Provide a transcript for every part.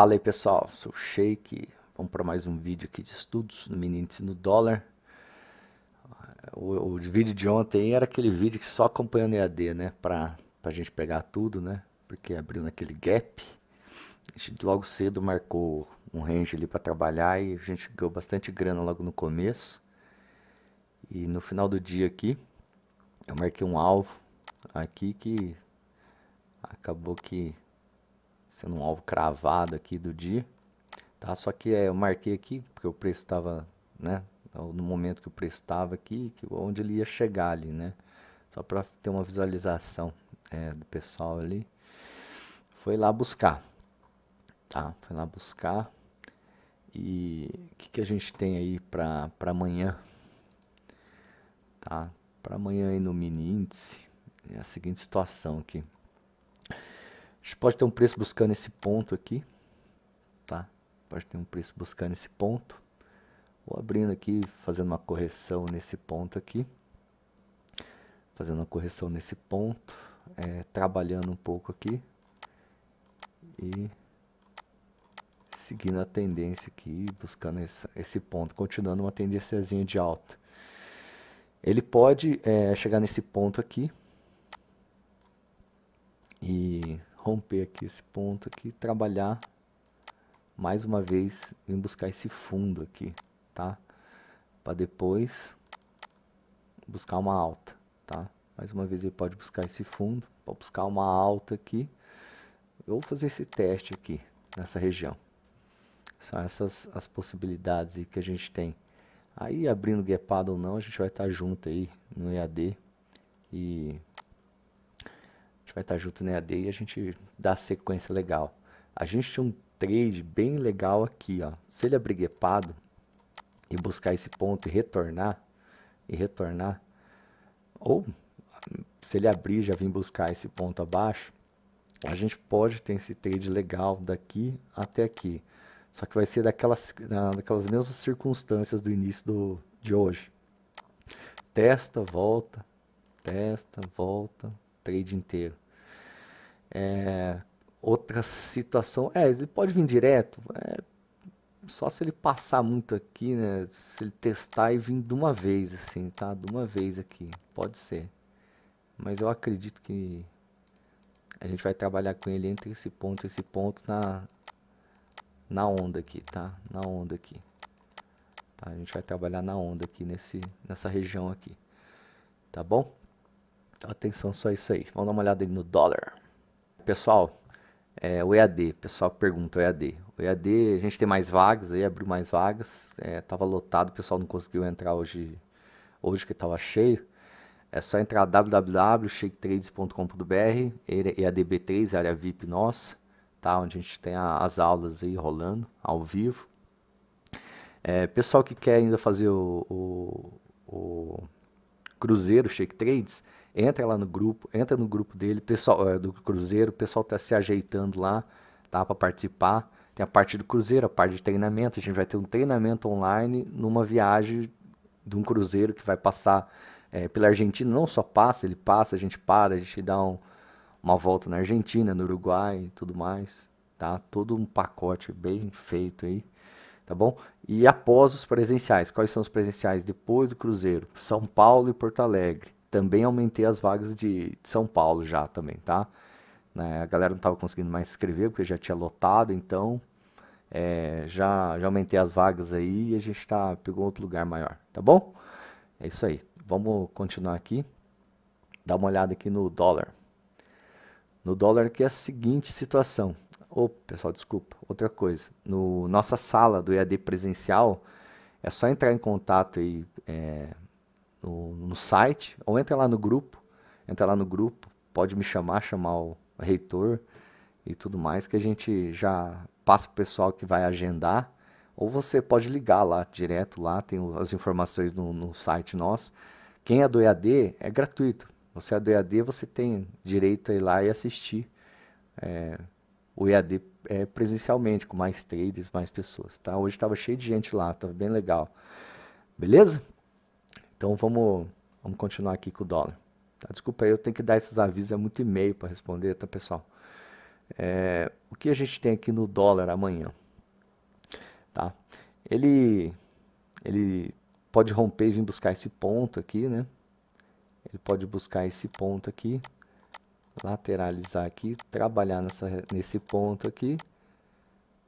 Fala aí pessoal, sou o Sheik, vamos para mais um vídeo aqui de estudos no mini índice no dólar. O, o, vídeo de ontem era aquele vídeo que só acompanhando EAD, né, para a gente pegar tudo, né, porque abriu naquele gap. A gente logo cedo marcou um range ali para trabalhar e a gente ganhou bastante grana logo no começo. E no final do dia aqui, eu marquei um alvo aqui que acabou que sendo um alvo cravado aqui do dia, tá? Só que é, eu marquei aqui porque o preço estava, né? Então, no momento que o preço estava aqui, que, onde ele ia chegar ali, né? Só para ter uma visualização é, do pessoal ali. Foi lá buscar, tá? Foi lá buscar. E o que, que a gente tem aí para amanhã? Tá? Para amanhã aí no mini índice, é a seguinte situação aqui gente pode ter um preço buscando esse ponto aqui, tá? Pode ter um preço buscando esse ponto. Vou abrindo aqui, fazendo uma correção nesse ponto aqui. Fazendo uma correção nesse ponto. É, trabalhando um pouco aqui. E seguindo a tendência aqui, buscando esse, esse ponto, continuando uma tendênciazinha de alta. Ele pode é, chegar nesse ponto aqui e romper aqui esse ponto aqui, trabalhar mais uma vez em buscar esse fundo aqui, tá? Para depois buscar uma alta, tá? Mais uma vez ele pode buscar esse fundo, para buscar uma alta aqui. Eu vou fazer esse teste aqui nessa região. São essas as possibilidades que a gente tem. Aí abrindo gapado ou não, a gente vai estar junto aí no EAD e gente vai estar junto na EAD e a gente dá sequência legal. A gente tinha um trade bem legal aqui, ó. Se ele abrir é guepado e buscar esse ponto e retornar, e retornar, ou se ele abrir já vir buscar esse ponto abaixo, a gente pode ter esse trade legal daqui até aqui. Só que vai ser daquelas, daquelas mesmas circunstâncias do início do, de hoje. Testa, volta, testa, volta, trade inteiro. É, outra situação. É, ele pode vir direto. É, só se ele passar muito aqui, né? Se ele testar e vir de uma vez, assim, tá? De uma vez aqui. Pode ser. Mas eu acredito que a gente vai trabalhar com ele entre esse ponto e esse ponto na, na onda aqui, tá? Na onda aqui. Tá? A gente vai trabalhar na onda aqui, nesse, nessa região aqui. Tá bom? Então, atenção só isso aí. Vamos dar uma olhada aí no dólar pessoal, é, o EAD, pessoal que pergunta o EAD. O EAD, a gente tem mais vagas, aí abriu mais vagas, é, tava lotado, o pessoal não conseguiu entrar hoje, hoje que tava cheio. É só entrar www.shaketrades.com.br, EADB3, área VIP nossa, tá? Onde a gente tem a, as aulas aí rolando, ao vivo. É, pessoal que quer ainda fazer o, o, o Cruzeiro Shake Trades, Entra lá no grupo, entra no grupo dele, pessoal é, do Cruzeiro, o pessoal está se ajeitando lá, tá? Para participar. Tem a parte do Cruzeiro, a parte de treinamento. A gente vai ter um treinamento online numa viagem de um Cruzeiro que vai passar é, pela Argentina. Não só passa, ele passa, a gente para, a gente dá um, uma volta na Argentina, no Uruguai e tudo mais. Tá? Todo um pacote bem feito aí tá bom? E após os presenciais, quais são os presenciais depois do Cruzeiro? São Paulo e Porto Alegre também aumentei as vagas de, de São Paulo já também, tá? Né, a galera não estava conseguindo mais escrever porque já tinha lotado, então é, já, já aumentei as vagas aí e a gente tá, pegou outro lugar maior, tá bom? É isso aí. Vamos continuar aqui. Dá uma olhada aqui no dólar. No dólar aqui é a seguinte situação. Ô, oh, pessoal, desculpa. Outra coisa. No nossa sala do EAD presencial, é só entrar em contato aí é, no, no site, ou entra lá no grupo, entra lá no grupo, pode me chamar, chamar o reitor e tudo mais, que a gente já passa o pessoal que vai agendar, ou você pode ligar lá direto, lá tem as informações no, no site nosso. Quem é do EAD é gratuito. Você é do EAD, você tem direito a ir lá e assistir é, o EAD é, eh, presencialmente, com mais traders, mais pessoas. Tá? Hoje estava cheio de gente lá, estava bem legal. Beleza? Então vamos, vamos continuar aqui com o dólar. Tá? Desculpa aí, eu tenho que dar esses avisos, é muito e-mail para responder, tá pessoal? É, o que a gente tem aqui no dólar amanhã? Tá? Ele, ele pode romper e vir buscar esse ponto aqui, né? Ele pode buscar esse ponto aqui, lateralizar aqui, trabalhar nessa, nesse ponto aqui,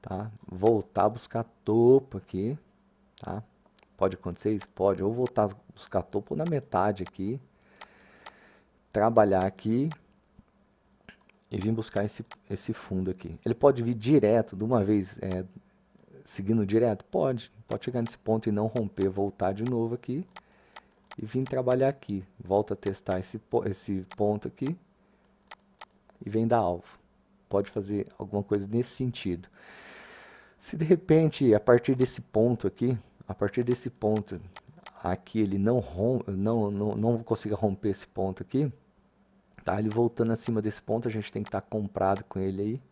tá? Voltar a buscar topo aqui, tá? Pode acontecer isso? Pode. Ou voltar a buscar topo na metade aqui, trabalhar aqui e vir buscar esse, esse fundo aqui. Ele pode vir direto, de uma vez, é, seguindo direto? Pode. Pode chegar nesse ponto e não romper, voltar de novo aqui e vir trabalhar aqui. Volta a testar esse, esse ponto aqui e vem dar alvo. Pode fazer alguma coisa nesse sentido. Se de repente, a partir desse ponto aqui, a partir desse ponto aqui ele não rompe, não, não, não consiga romper esse ponto aqui, tá? Ele voltando acima desse ponto, a gente tem que estar tá comprado com ele aí,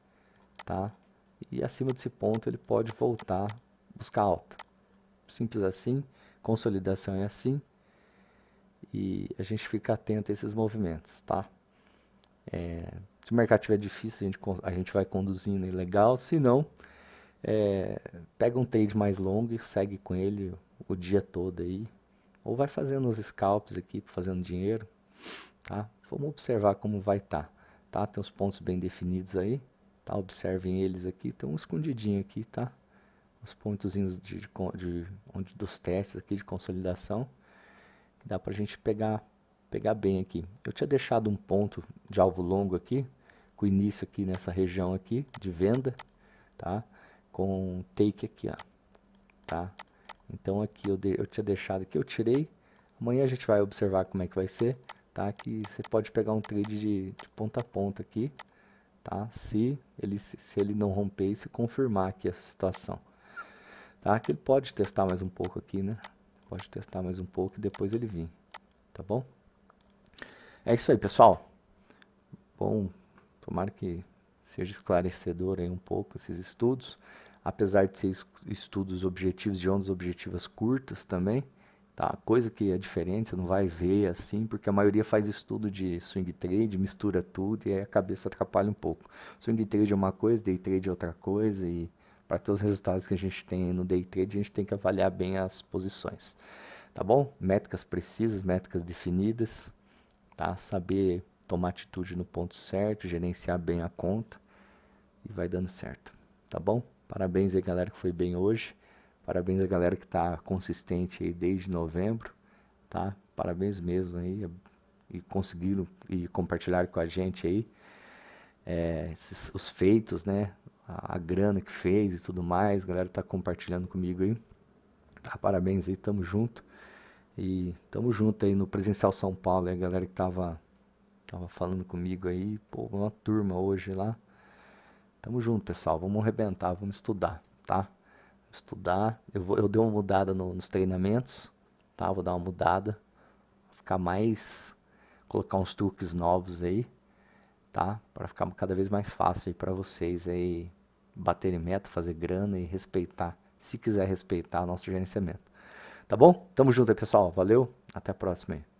tá? E acima desse ponto ele pode voltar, buscar alta. Simples assim, consolidação é assim. E a gente fica atento a esses movimentos, tá? É, se o mercado tiver difícil, a gente, a gente vai conduzindo legal, se não, é, pega um trade mais longo e segue com ele o dia todo aí. Ou vai fazendo os scalps aqui, fazendo dinheiro, tá? Vamos observar como vai estar, tá? tá? Tem os pontos bem definidos aí, tá? Observem eles aqui, tem um escondidinho aqui, tá? Os pontozinhos de, de, onde dos testes aqui de consolidação, que dá pra gente pegar pegar bem aqui. Eu tinha deixado um ponto de alvo longo aqui, com início aqui nessa região aqui de venda, tá? com take aqui, ó, tá? Então aqui eu, de, eu tinha deixado aqui, eu tirei. Amanhã a gente vai observar como é que vai ser, tá? Que você pode pegar um trade de, de ponta a ponta aqui, tá? Se ele, se, se ele não romper e se confirmar aqui essa situação. Tá? Que ele pode testar mais um pouco aqui, né? Pode testar mais um pouco e depois ele vir, tá bom? É isso aí, pessoal. Bom, tomara que seja esclarecedor aí um pouco esses estudos, apesar de ser estudos objetivos de ondas objetivas curtas também, tá? Coisa que é diferente, você não vai ver assim, porque a maioria faz estudo de swing trade, mistura tudo e aí a cabeça atrapalha um pouco. Swing trade é uma coisa, day trade é outra coisa e para ter os resultados que a gente tem no day trade, a gente tem que avaliar bem as posições. Tá bom? Métricas precisas, métricas definidas, tá? Saber tomar atitude no ponto certo, gerenciar bem a conta e vai dando certo, tá bom? Parabéns aí, galera, que foi bem hoje. Parabéns a galera que tá consistente aí desde novembro, tá? Parabéns mesmo aí eh, e conseguiram e compartilhar com a gente aí é, esses, os feitos, né? A, a, grana que fez e tudo mais. A galera tá compartilhando comigo aí. Tá, parabéns aí, tamo junto. E tamo junto aí no Presencial São Paulo, aí, a galera que tava Tava falando comigo aí, pô, uma turma hoje lá. Tamo junto, pessoal. Vamos arrebentar, vamos estudar, tá? Estudar. Eu, vou, eu dei uma mudada no, nos treinamentos, tá? Vou dar uma mudada. ficar mais. Colocar uns truques novos aí, tá? Para ficar cada vez mais fácil aí para vocês aí baterem meta, fazer grana e respeitar, se quiser respeitar nosso gerenciamento. Tá bom? Tamo junto aí, pessoal. Valeu. Até a próxima aí.